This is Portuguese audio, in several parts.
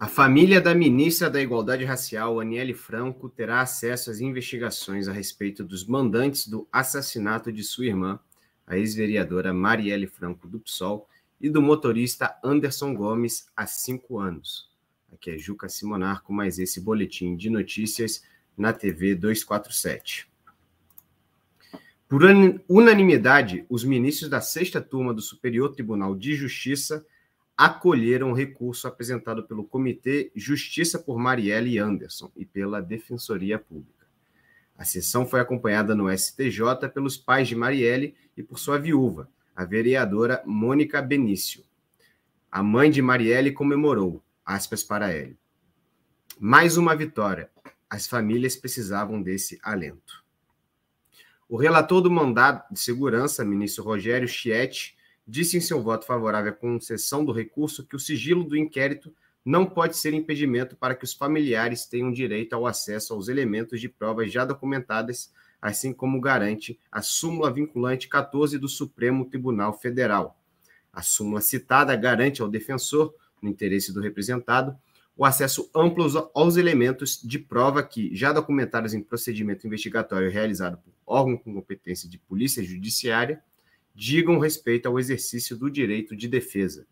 A família da ministra da Igualdade Racial, Aniele Franco, terá acesso às investigações a respeito dos mandantes do assassinato de sua irmã, a ex-vereadora Marielle Franco do PSOL, e do motorista Anderson Gomes, há cinco anos. Aqui é Juca Simonarco, mais esse boletim de notícias na TV 247. Por unanimidade, os ministros da sexta turma do Superior Tribunal de Justiça acolheram o recurso apresentado pelo Comitê Justiça por Marielle Anderson e pela Defensoria Pública. A sessão foi acompanhada no STJ pelos pais de Marielle e por sua viúva, a vereadora Mônica Benício. A mãe de Marielle comemorou, aspas para ele. Mais uma vitória. As famílias precisavam desse alento. O relator do mandado de segurança, ministro Rogério Chietti, disse em seu voto favorável à concessão do recurso que o sigilo do inquérito não pode ser impedimento para que os familiares tenham direito ao acesso aos elementos de provas já documentadas, assim como garante a súmula vinculante 14 do Supremo Tribunal Federal. A súmula citada garante ao defensor, no interesse do representado, o acesso amplo aos elementos de prova que, já documentados em procedimento investigatório realizado por órgão com competência de polícia judiciária, digam respeito ao exercício do direito de defesa.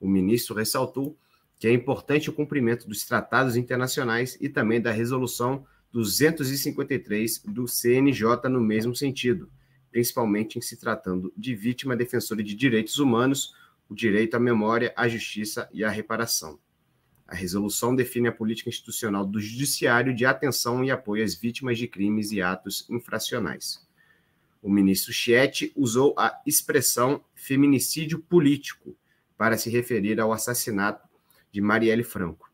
O ministro ressaltou que é importante o cumprimento dos tratados internacionais e também da resolução 253 do CNJ no mesmo sentido, principalmente em se tratando de vítima defensora de direitos humanos, o direito à memória, à justiça e à reparação. A resolução define a política institucional do judiciário de atenção e apoio às vítimas de crimes e atos infracionais. O ministro Chiet usou a expressão feminicídio político para se referir ao assassinato de Marielle Franco.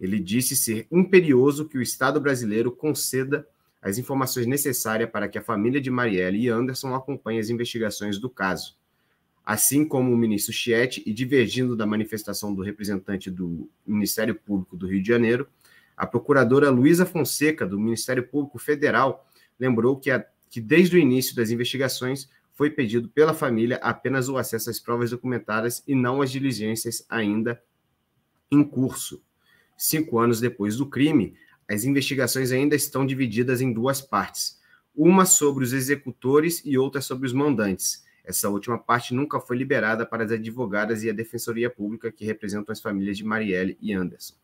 Ele disse ser imperioso que o Estado brasileiro conceda as informações necessárias para que a família de Marielle e Anderson acompanhe as investigações do caso. Assim como o ministro Chiet, e divergindo da manifestação do representante do Ministério Público do Rio de Janeiro, a procuradora Luísa Fonseca, do Ministério Público Federal, lembrou que a que desde o início das investigações foi pedido pela família apenas o acesso às provas documentadas e não às diligências ainda em curso. Cinco anos depois do crime, as investigações ainda estão divididas em duas partes, uma sobre os executores e outra sobre os mandantes. Essa última parte nunca foi liberada para as advogadas e a defensoria pública que representam as famílias de Marielle e Anderson.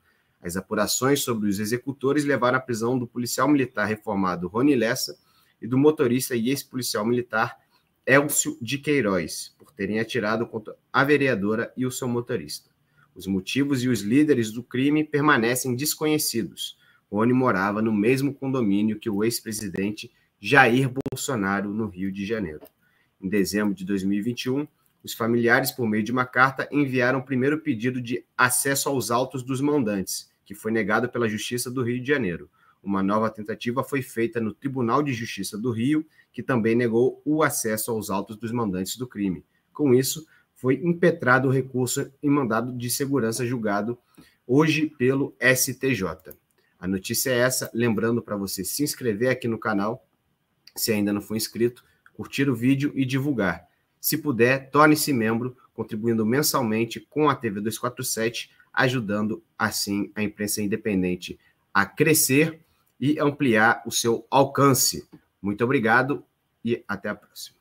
As apurações sobre os executores levaram à prisão do policial militar reformado Rony Lessa e do motorista e ex-policial militar Elcio de Queiroz, por terem atirado contra a vereadora e o seu motorista. Os motivos e os líderes do crime permanecem desconhecidos. Rony morava no mesmo condomínio que o ex-presidente Jair Bolsonaro, no Rio de Janeiro. Em dezembro de 2021, os familiares, por meio de uma carta, enviaram o primeiro pedido de acesso aos autos dos mandantes, que foi negado pela Justiça do Rio de Janeiro. Uma nova tentativa foi feita no Tribunal de Justiça do Rio, que também negou o acesso aos autos dos mandantes do crime. Com isso, foi impetrado o recurso em mandado de segurança julgado hoje pelo STJ. A notícia é essa, lembrando para você se inscrever aqui no canal, se ainda não for inscrito, curtir o vídeo e divulgar. Se puder, torne-se membro, contribuindo mensalmente com a TV 247, ajudando assim a imprensa independente a crescer e ampliar o seu alcance. Muito obrigado e até a próxima.